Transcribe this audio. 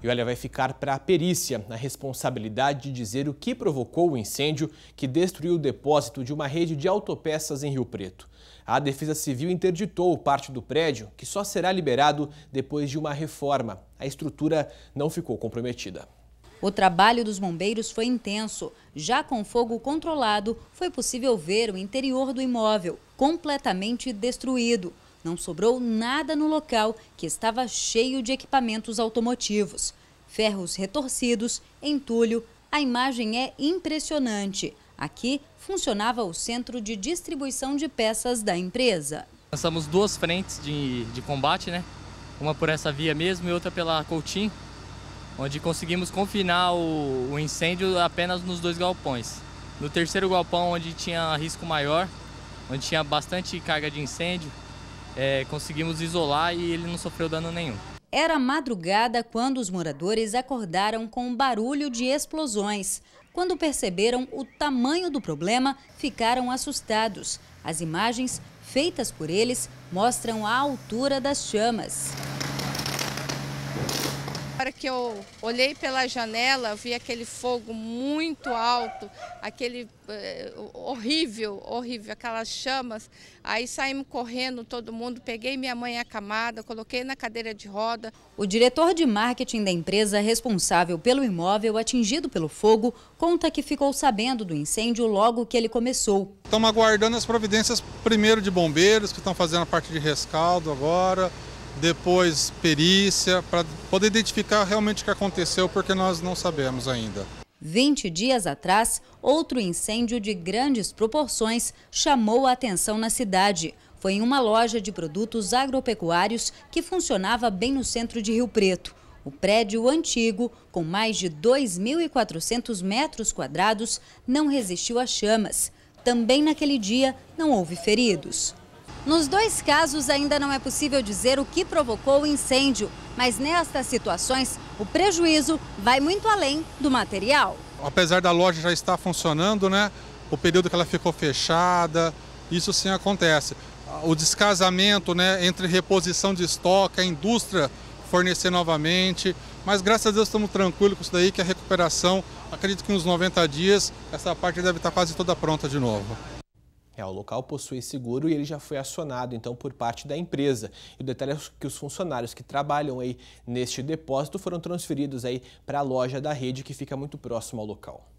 E olha, vai ficar para a perícia a responsabilidade de dizer o que provocou o incêndio que destruiu o depósito de uma rede de autopeças em Rio Preto. A Defesa Civil interditou parte do prédio, que só será liberado depois de uma reforma. A estrutura não ficou comprometida. O trabalho dos bombeiros foi intenso. Já com fogo controlado, foi possível ver o interior do imóvel completamente destruído não sobrou nada no local que estava cheio de equipamentos automotivos. Ferros retorcidos, entulho, a imagem é impressionante. Aqui funcionava o centro de distribuição de peças da empresa. Lançamos duas frentes de, de combate, né? Uma por essa via mesmo e outra pela Coutinho, onde conseguimos confinar o, o incêndio apenas nos dois galpões. No terceiro galpão, onde tinha risco maior, onde tinha bastante carga de incêndio, é, conseguimos isolar e ele não sofreu dano nenhum. Era madrugada quando os moradores acordaram com um barulho de explosões. Quando perceberam o tamanho do problema, ficaram assustados. As imagens feitas por eles mostram a altura das chamas hora que eu olhei pela janela, vi aquele fogo muito alto, aquele eh, horrível, horrível, aquelas chamas. Aí saímos correndo todo mundo, peguei minha mãe acamada, coloquei na cadeira de roda. O diretor de marketing da empresa responsável pelo imóvel atingido pelo fogo conta que ficou sabendo do incêndio logo que ele começou. Estamos aguardando as providências primeiro de bombeiros que estão fazendo a parte de rescaldo agora depois perícia, para poder identificar realmente o que aconteceu, porque nós não sabemos ainda. 20 dias atrás, outro incêndio de grandes proporções chamou a atenção na cidade. Foi em uma loja de produtos agropecuários que funcionava bem no centro de Rio Preto. O prédio antigo, com mais de 2.400 metros quadrados, não resistiu às chamas. Também naquele dia não houve feridos. Nos dois casos, ainda não é possível dizer o que provocou o incêndio, mas nestas situações, o prejuízo vai muito além do material. Apesar da loja já estar funcionando, né, o período que ela ficou fechada, isso sim acontece. O descasamento né, entre reposição de estoque, a indústria fornecer novamente, mas graças a Deus estamos tranquilos com isso daí, que a recuperação, acredito que uns 90 dias, essa parte deve estar quase toda pronta de novo. É, o local possui seguro e ele já foi acionado, então, por parte da empresa. E o detalhe é que os funcionários que trabalham aí neste depósito foram transferidos aí para a loja da rede que fica muito próximo ao local.